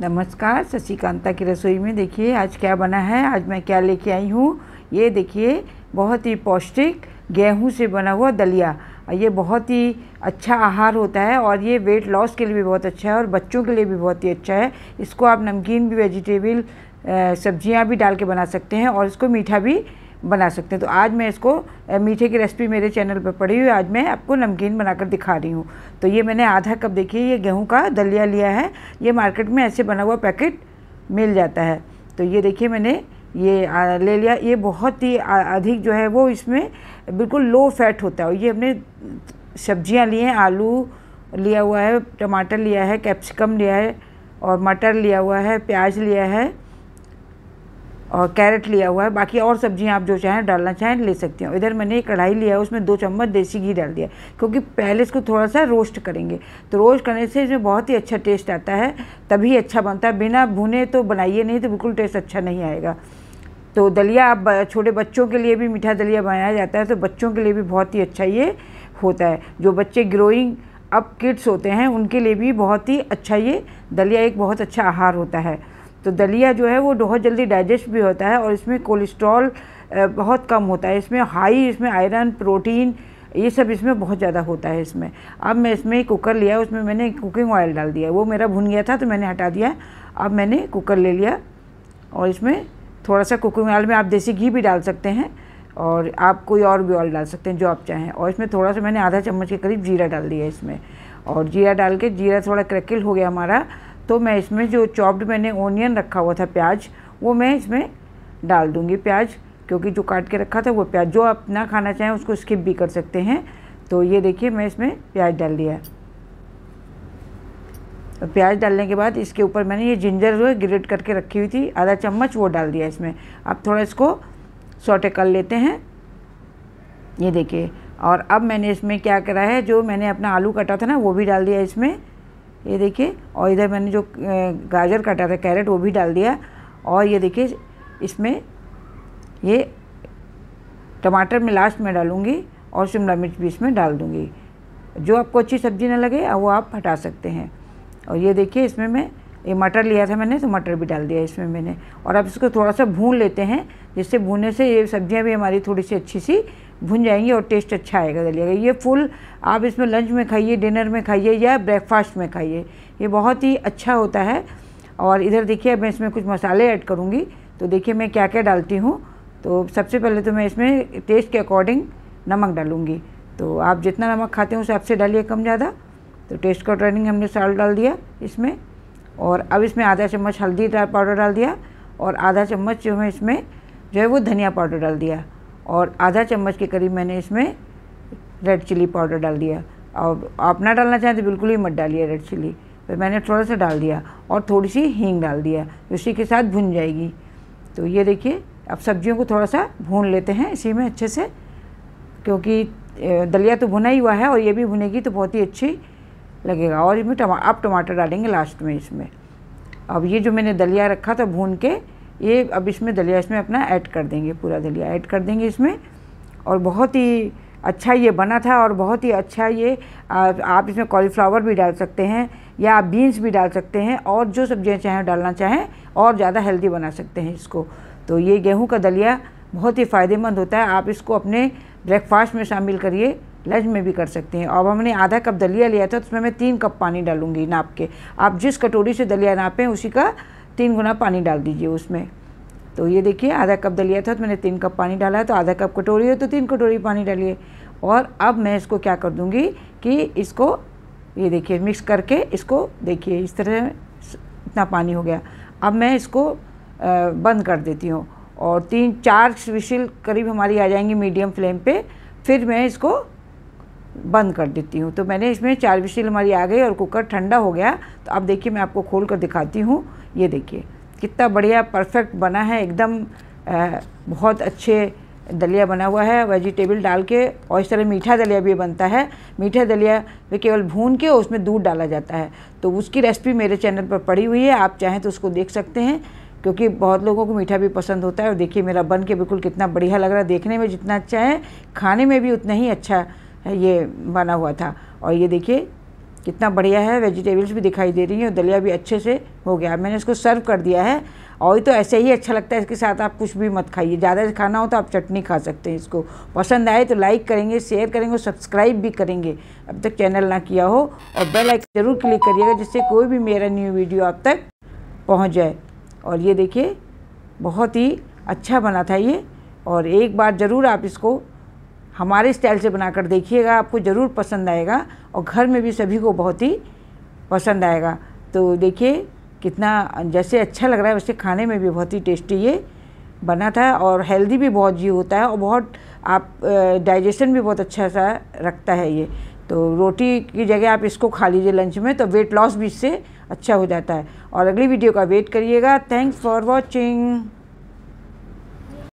नमस्कार शशिकांता की रसोई में देखिए आज क्या बना है आज मैं क्या लेके आई हूँ ये देखिए बहुत ही पौष्टिक गेहूं से बना हुआ दलिया ये बहुत ही अच्छा आहार होता है और ये वेट लॉस के लिए भी बहुत अच्छा है और बच्चों के लिए भी बहुत ही अच्छा है इसको आप नमकीन भी वेजिटेबल सब्जियाँ भी डाल के बना सकते हैं और इसको मीठा भी बना सकते हैं तो आज मैं इसको मीठे की रेसिपी मेरे चैनल पर पड़ी हुई आज मैं आपको नमकीन बनाकर दिखा रही हूँ तो ये मैंने आधा कप देखिए ये गेहूँ का दलिया लिया है ये मार्केट में ऐसे बना हुआ पैकेट मिल जाता है तो ये देखिए मैंने ये ले लिया ये बहुत ही अधिक जो है वो इसमें बिल्कुल लो फैट होता है और ये हमने सब्जियाँ ली हैं आलू लिया हुआ है टमाटर लिया है कैप्सिकम लिया है और मटर लिया हुआ है प्याज लिया है और कैरेट लिया हुआ है बाकी और सब्जियां आप जो चाहें डालना चाहें ले सकते हो इधर मैंने एक कढ़ाई लिया है उसमें दो चम्मच देसी घी डाल दिया क्योंकि पहले इसको थोड़ा सा रोस्ट करेंगे तो रोस्ट करने से इसमें बहुत ही अच्छा टेस्ट आता है तभी अच्छा बनता है बिना भुने तो बनाइए नहीं तो बिल्कुल टेस्ट अच्छा नहीं आएगा तो दलिया आप छोटे बच्चों के लिए भी मीठा दलिया बनाया जाता है तो बच्चों के लिए भी बहुत ही अच्छा ये होता है जो बच्चे ग्रोइंग अप किड्स होते हैं उनके लिए भी बहुत ही अच्छा ये दलिया एक बहुत अच्छा आहार होता है तो दलिया जो है वो बहुत जल्दी डाइजेस्ट भी होता है और इसमें कोलेस्ट्रॉल बहुत कम होता है इसमें हाई इसमें आयरन प्रोटीन ये सब इसमें बहुत ज़्यादा होता है इसमें अब मैं इसमें कुकर लिया उसमें मैंने कुकिंग ऑयल डाल दिया वो मेरा भुन गया था तो मैंने हटा दिया अब मैंने कुकर ले लिया और इसमें थोड़ा सा कुकिंग ऑयल में आप देसी घी भी डाल सकते हैं और आप कोई और भी ऑयल डाल सकते हैं जो आप चाहें और इसमें थोड़ा सा मैंने आधा चम्मच के करीब जीरा डाल दिया इसमें और जीरा डाल के जीरा थोड़ा क्रैकल हो गया हमारा तो मैं इसमें जो चॉप्ड मैंने ओनियन रखा हुआ था प्याज वो मैं इसमें डाल दूँगी प्याज क्योंकि जो काट के रखा था वो प्याज जो आप ना खाना चाहें उसको स्किप भी कर सकते हैं तो ये देखिए मैं इसमें प्याज डाल दिया तो प्याज डालने के बाद इसके ऊपर मैंने ये जिंजर जो है ग्रेट करके रखी हुई थी आधा चम्मच वो डाल दिया इसमें अब थोड़ा इसको सोटे कर लेते हैं ये देखिए और अब मैंने इसमें क्या करा है जो मैंने अपना आलू कटा था ना वो भी डाल दिया इसमें ये देखिए और इधर मैंने जो गाजर काटा था कैरेट वो भी डाल दिया और ये देखिए इसमें ये टमाटर में लास्ट में डालूँगी और शिमला मिर्च भी इसमें डाल दूँगी जो आपको अच्छी सब्ज़ी ना लगे वो आप हटा सकते हैं और ये देखिए इसमें मैं ये मटर लिया था मैंने तो मटर भी डाल दिया इसमें मैंने और अब इसको थोड़ा सा भून लेते हैं जिससे भूनने से ये सब्ज़ियाँ भी हमारी थोड़ी सी अच्छी सी भुन जाएंगे और टेस्ट अच्छा आएगा दलिया का ये फुल आप इसमें लंच में खाइए डिनर में खाइए या ब्रेकफास्ट में खाइए ये बहुत ही अच्छा होता है और इधर देखिए मैं इसमें कुछ मसाले ऐड करूँगी तो देखिए मैं क्या क्या डालती हूँ तो सबसे पहले तो मैं इसमें टेस्ट के अकॉर्डिंग नमक डालूँगी तो आप जितना नमक खाते हैं उस हिसाब से डालिए कम ज़्यादा तो टेस्ट का अकॉर्डिंग हमने साल्ट डाल दिया इसमें और अब इसमें आधा चम्मच हल्दी पाउडर डाल दिया और आधा चम्मच जो है इसमें जो है वो धनिया पाउडर डाल दिया और आधा चम्मच के करीब मैंने इसमें रेड चिली पाउडर डाल दिया और आप ना डालना चाहें तो बिल्कुल ही मत डालिए रेड चिली फिर मैंने थोड़ा सा डाल दिया और थोड़ी सी हींग डाल दिया उसी के साथ भुन जाएगी तो ये देखिए अब सब्जियों को थोड़ा सा भून लेते हैं इसी में अच्छे से क्योंकि दलिया तो भुना ही हुआ है और ये भी भुनेगी तो बहुत ही अच्छी लगेगा और इसमें टमा अब टमाटर डालेंगे लास्ट में इसमें अब ये जो मैंने दलिया रखा था भून के ये अब इसमें दलिया इसमें अपना ऐड कर देंगे पूरा दलिया ऐड कर देंगे इसमें और बहुत ही अच्छा ये बना था और बहुत ही अच्छा ये आप इसमें कॉलीफ्लावर भी डाल सकते हैं या आप बीन्स भी डाल सकते हैं और जो सब्जियां चाहें डालना चाहें और ज़्यादा हेल्दी बना सकते हैं इसको तो ये गेहूं का दलिया बहुत ही फ़ायदेमंद होता है आप इसको अपने ब्रेकफास्ट में शामिल करिए लंच में भी कर सकते हैं अब हमने आधा कप दलिया लिया था तो उसमें मैं तीन कप पानी डालूँगी नाप के आप जिस कटोरी से दलिया नापें उसी का तीन गुना पानी डाल दीजिए उसमें तो ये देखिए आधा कप दलिया था तो मैंने तीन कप पानी डाला है तो आधा कप कटोरी हो तो तीन कटोरी पानी डालिए और अब मैं इसको क्या कर दूँगी कि इसको ये देखिए मिक्स करके इसको देखिए इस तरह इतना पानी हो गया अब मैं इसको बंद कर देती हूँ और तीन चार विशिल करीब हमारी आ जाएंगी मीडियम फ्लेम पे फिर मैं इसको बंद कर देती हूँ तो मैंने इसमें चार विशील हमारी आ गई और कुकर ठंडा हो गया तो अब देखिए मैं आपको खोल कर दिखाती हूँ ये देखिए कितना बढ़िया परफेक्ट बना है एकदम बहुत अच्छे दलिया बना हुआ है वेजिटेबल डाल के और इस तरह मीठा दलिया भी बनता है मीठा दलिया में केवल भून के और उसमें दूध डाला जाता है तो उसकी रेसिपी मेरे चैनल पर पड़ी हुई है आप चाहें तो उसको देख सकते हैं क्योंकि बहुत लोगों को मीठा भी पसंद होता है और देखिए मेरा बन के बिल्कुल कितना बढ़िया लग रहा है देखने में जितना अच्छा है खाने में भी उतना ही अच्छा ये बना हुआ था और ये देखिए कितना बढ़िया है वेजिटेबल्स भी दिखाई दे रही हैं और दलिया भी अच्छे से हो गया मैंने इसको सर्व कर दिया है और ये तो ऐसे ही अच्छा लगता है इसके साथ आप कुछ भी मत खाइए ज़्यादा से खाना हो तो आप चटनी खा सकते हैं इसको पसंद आए तो लाइक करेंगे शेयर करेंगे और सब्सक्राइब भी करेंगे अब तक चैनल ना किया हो और बेल आइकन ज़रूर क्लिक करिएगा जिससे कोई भी मेरा न्यू वीडियो आप तक पहुँच जाए और ये देखिए बहुत ही अच्छा बना था ये और एक बार ज़रूर आप इसको हमारे स्टाइल से बनाकर देखिएगा आपको ज़रूर पसंद आएगा और घर में भी सभी को बहुत ही पसंद आएगा तो देखिए कितना जैसे अच्छा लग रहा है वैसे खाने में भी बहुत ही टेस्टी ये बना था और हेल्दी भी बहुत जी होता है और बहुत आप डाइजेशन भी बहुत अच्छा सा रखता है ये तो रोटी की जगह आप इसको खा लीजिए लंच में तो वेट लॉस भी इससे अच्छा हो जाता है और अगली वीडियो का वेट करिएगा थैंक्स फॉर वॉचिंग